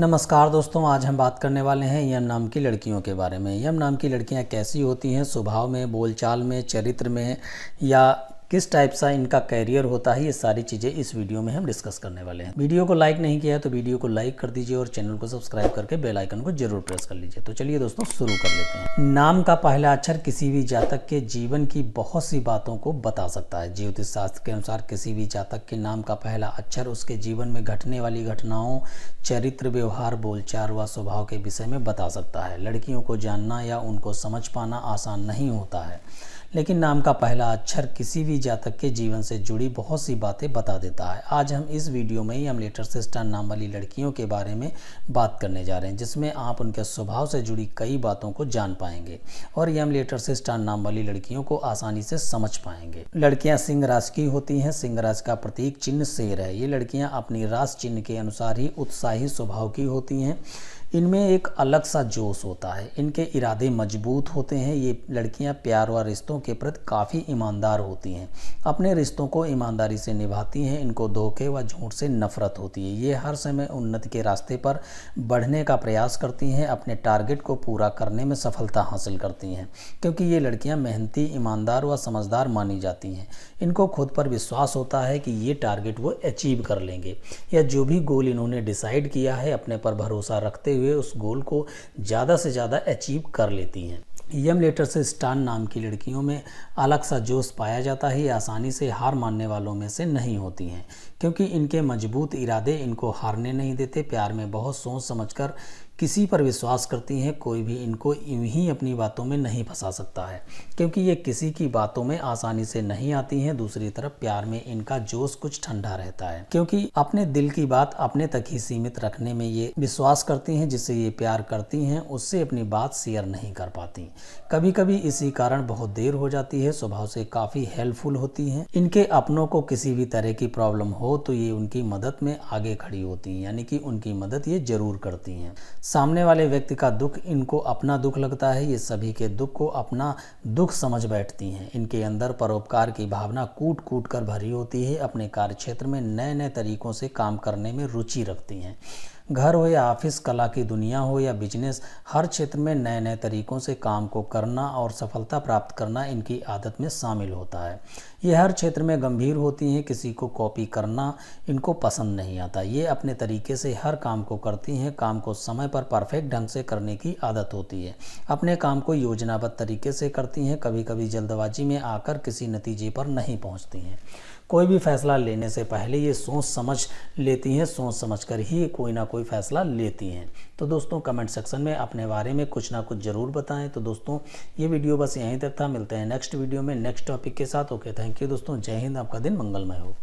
नमस्कार दोस्तों आज हम बात करने वाले हैं यम नाम की लड़कियों के बारे में यम नाम की लड़कियां कैसी होती हैं स्वभाव में बोलचाल में चरित्र में या किस टाइप सा इनका कैरियर होता है ये सारी चीज़ें इस वीडियो में हम डिस्कस करने वाले हैं वीडियो को लाइक नहीं किया है तो वीडियो को लाइक कर दीजिए और चैनल को सब्सक्राइब करके बेल आइकन को जरूर प्रेस कर लीजिए तो चलिए दोस्तों शुरू कर लेते हैं नाम का पहला अक्षर किसी भी जातक के जीवन की बहुत सी बातों को बता सकता है ज्योतिष शास्त्र के अनुसार किसी भी जातक के नाम का पहला अक्षर उसके जीवन में घटने वाली घटनाओं चरित्र व्यवहार बोलचाल व स्वभाव के विषय में बता सकता है लड़कियों को जानना या उनको समझ पाना आसान नहीं होता है लेकिन नाम का पहला अक्षर किसी भी जातक के जीवन से जुड़ी बहुत सी बातें बता देता है आज हम इस वीडियो में ही हम लेटर सिस्टर नाम वाली लड़कियों के बारे में बात करने जा रहे हैं जिसमें आप उनके स्वभाव से जुड़ी कई बातों को जान पाएंगे और यम हम लेटर सिस्टर नाम वाली लड़कियों को आसानी से समझ पाएंगे लड़कियां सिंह राशि की होती हैं सिंह राशि का प्रतीक चिन्ह शेर है ये लड़कियां अपनी रास चिन्ह के अनुसार ही उत्साही स्वभाव की होती हैं इनमें एक अलग सा जोश होता है इनके इरादे मजबूत होते हैं ये लड़कियां प्यार व रिश्तों के प्रति काफ़ी ईमानदार होती हैं अपने रिश्तों को ईमानदारी से निभाती हैं इनको धोखे व झूठ से नफरत होती है ये हर समय उन्नति के रास्ते पर बढ़ने का प्रयास करती हैं अपने टारगेट को पूरा करने में सफलता हासिल करती हैं क्योंकि ये लड़कियाँ मेहनती ईमानदार व समझदार मानी जाती हैं इनको खुद पर विश्वास होता है कि ये टारगेट वो अचीव कर लेंगे या जो भी गोल इन्होंने डिसाइड किया है अपने पर भरोसा रखते हुए उस गोल को ज़्यादा से ज़्यादा अचीव कर लेती हैं यम e लेटर से स्टान नाम की लड़कियों में अलग सा जोश पाया जाता है ये आसानी से हार मानने वालों में से नहीं होती हैं क्योंकि इनके मजबूत इरादे इनको हारने नहीं देते प्यार में बहुत सोच समझकर किसी पर विश्वास करती हैं कोई भी इनको यूं ही अपनी बातों में नहीं फंसा सकता है क्योंकि ये किसी की बातों में आसानी से नहीं आती हैं दूसरी तरफ प्यार में इनका जोश कुछ ठंडा रहता है क्योंकि अपने दिल की बात अपने तक ही सीमित रखने में ये विश्वास करती हैं जिससे ये प्यार करती हैं उससे अपनी बात शेयर नहीं कर पाती कभी कभी इसी कारण बहुत देर हो जाती है स्वभाव से काफ़ी हेल्पफुल होती हैं इनके अपनों को किसी भी तरह की प्रॉब्लम हो तो ये उनकी मदद में आगे खड़ी होती हैं यानी कि उनकी मदद ये जरूर करती हैं सामने वाले व्यक्ति का दुख इनको अपना दुख लगता है ये सभी के दुख को अपना दुख समझ बैठती हैं इनके अंदर परोपकार की भावना कूट कूट कर भरी होती है अपने कार्यक्षेत्र में नए नए तरीकों से काम करने में रुचि रखती हैं घर हो या ऑफिस कला की दुनिया हो या बिजनेस हर क्षेत्र में नए नए तरीक़ों से काम को करना और सफलता प्राप्त करना इनकी आदत में शामिल होता है ये हर क्षेत्र में गंभीर होती हैं किसी को कॉपी करना इनको पसंद नहीं आता ये अपने तरीके से हर काम को करती हैं काम को समय पर परफेक्ट ढंग से करने की आदत होती है अपने काम को योजनाबद्ध तरीके से करती हैं कभी कभी जल्दबाजी में आकर किसी नतीजे पर नहीं पहुँचती हैं कोई भी फैसला लेने से पहले ये सोच समझ लेती हैं सोच समझ कर ही कोई ना कोई कोई फ़ैसला लेती हैं तो दोस्तों कमेंट सेक्शन में अपने बारे में कुछ ना कुछ ज़रूर बताएं तो दोस्तों ये वीडियो बस यहीं तक था मिलते हैं नेक्स्ट वीडियो में नेक्स्ट टॉपिक के साथ ओके थैंक यू दोस्तों जय हिंद आपका दिन मंगलमय हो